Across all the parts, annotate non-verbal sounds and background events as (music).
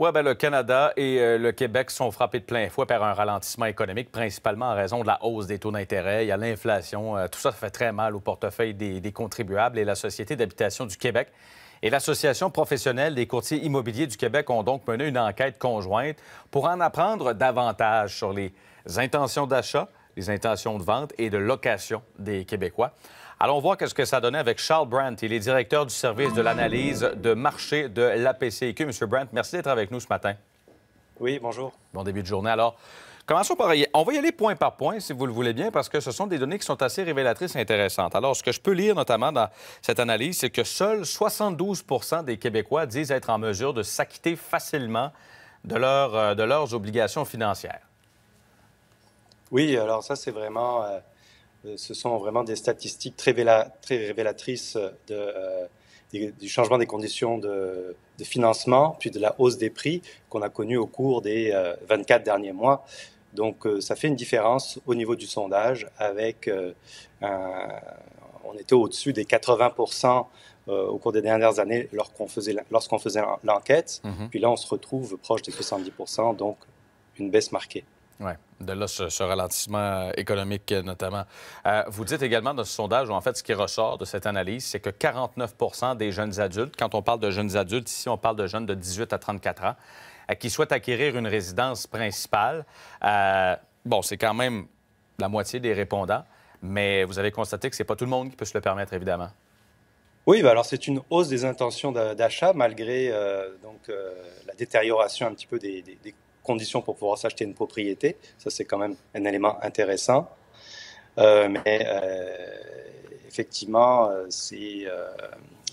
Oui, ben, le Canada et euh, le Québec sont frappés de plein fouet par un ralentissement économique, principalement en raison de la hausse des taux d'intérêt. Il y a l'inflation. Euh, tout ça fait très mal au portefeuille des, des contribuables et la Société d'habitation du Québec et l'Association professionnelle des courtiers immobiliers du Québec ont donc mené une enquête conjointe pour en apprendre davantage sur les intentions d'achat, les intentions de vente et de location des Québécois. Allons voir ce que ça donnait avec Charles Brandt. Il est directeur du service de l'analyse de marché de l'APCQ. Monsieur Brandt, merci d'être avec nous ce matin. Oui, bonjour. Bon début de journée. Alors, commençons par... On va y aller point par point, si vous le voulez bien, parce que ce sont des données qui sont assez révélatrices et intéressantes. Alors, ce que je peux lire notamment dans cette analyse, c'est que seuls 72 des Québécois disent être en mesure de s'acquitter facilement de, euh, de leurs obligations financières. Oui, alors ça, c'est vraiment... Euh, euh, ce sont vraiment des statistiques très, très révélatrices euh, de, euh, du changement des conditions de, financement, puis de la hausse des prix qu'on a connue au cours des 24 derniers mois. Donc ça fait une différence au niveau du sondage avec on était au-dessus des 80% au cours des dernières années lorsqu'on faisait, lorsqu'on faisait l'enquête. Mhm. Puis là, on se retrouve proche des 70%, donc une baisse marquée. Oui. De là, ce, ralentissement euh, économique, euh, notamment. Euh, vous dites également dans ce sondage, ou en fait, ce qui ressort de cette analyse, c'est que 49 des jeunes adultes, quand on parle de jeunes adultes, ici, on parle de jeunes de 18 à 34 ans, qui souhaitent acquérir une résidence principale. bon, c'est quand même la moitié des répondants, mais vous avez constaté que c'est pas tout le monde qui peut se le permettre, évidemment. Oui, bah, alors c'est une hausse des intentions d'achat malgré donc, la détérioration un petit peu des, des, des conditions pour pouvoir s'acheter une propriété. Ça, c'est quand même un élément intéressant. Euh, mais euh, effectivement, euh, c'est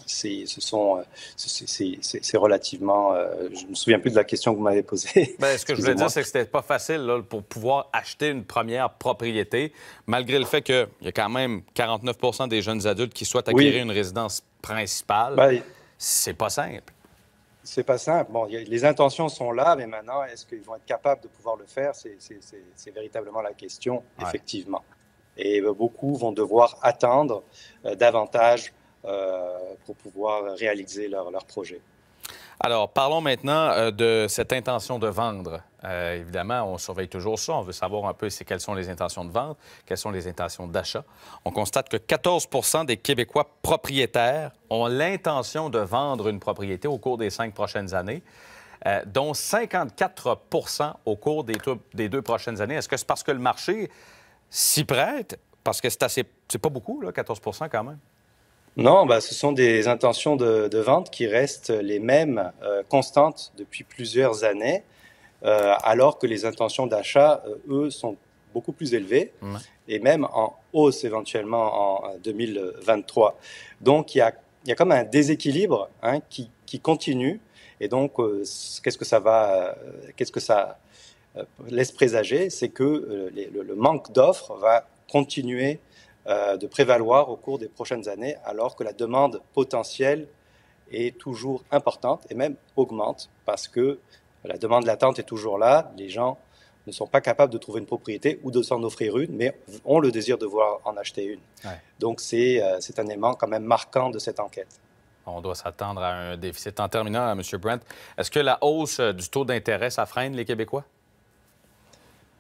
ce sont c'est relativement Je je me souviens plus de la question que vous m'avez posée. (laughs) Ben, ce que je voulais dire c'est que c'était pas facile là, pour pouvoir acheter une première propriété malgré le fait qu'il y a quand même 49 des jeunes adultes qui souhaitent acquérir une résidence principale. Ben, c'est pas simple c'est pas simple. les intentions sont là, mais maintenant, est-ce qu'ils vont être capables de pouvoir le faire C'est véritablement la question, effectivement. Et euh, beaucoup vont devoir attendre euh, davantage euh, pour pouvoir réaliser leur projet. Alors, parlons maintenant euh, de cette intention de vendre. Euh, évidemment, on surveille toujours ça. On veut savoir un peu quelles sont les intentions de vente, quelles sont les intentions d'achat. On constate que 14 des Québécois propriétaires ont l'intention de vendre une propriété au cours des cinq prochaines années, euh, dont 54 au cours des, deux prochaines années. Est-ce que c'est parce que le marché s'y prête? Parce que c'est assez... C'est pas beaucoup, là, 14 quand même. Non, bah, ce sont des intentions de, vente qui restent les mêmes, euh, constantes depuis plusieurs années, euh, alors que les intentions d'achat, euh, eux, sont beaucoup plus élevées et même en hausse éventuellement en 2023. Donc il y a, y a comme un déséquilibre hein, qui, continue et donc, qu'est-ce que ça va, qu'est-ce que ça laisse présager, c'est que le, le, manque d'offres va continuer euh, de prévaloir au cours des prochaines années, alors que la demande potentielle est toujours importante et même augmente parce que la demande latente est toujours là. Les gens ne sont pas capables de trouver une propriété ou de s'en offrir une, mais ont le désir de voir en acheter une. Donc c'est euh, un élément quand même marquant de cette enquête. On doit s'attendre à un déficit. En terminant, euh, M. Brent, est-ce que la hausse du taux d'intérêt, ça freine les Québécois?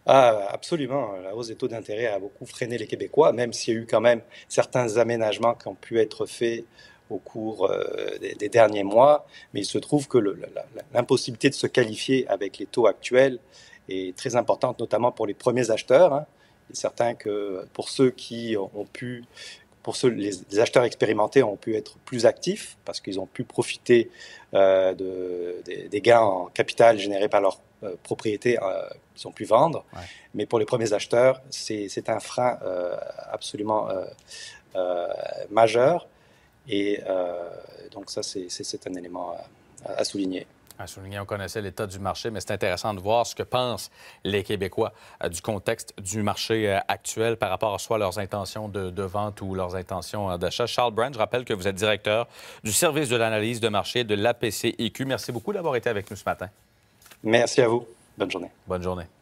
Ah, absolument. La hausse des taux d'intérêt a beaucoup freiné les Québécois, même s'il y a eu quand même certains aménagements qui ont pu être faits au cours euh, des, derniers mois. Mais il se trouve que l'impossibilité de se qualifier avec les taux actuels est très importante, notamment pour les premiers acheteurs. Hein. Il est certain que pour ceux qui ont pu pour ceux, les, acheteurs expérimentés ont pu être plus actifs parce qu'ils ont pu profiter euh, des, gains en capital générés par leur euh, propriété euh, ils ont pu vendre. Mais pour les premiers acheteurs, c'est un frein absolument majeur. Et donc ça, c'est un élément à souligner. À on connaissait l'état du marché, mais c'est intéressant de voir ce que pensent les Québécois euh, du contexte du marché euh, actuel par rapport à soit leurs intentions de, vente ou leurs intentions euh, d'achat. Charles Brand, je rappelle que vous êtes directeur du service de l'analyse de marché de l'APCIQ. Merci beaucoup d'avoir été avec nous ce matin. Merci à vous. Bonne journée. Bonne journée.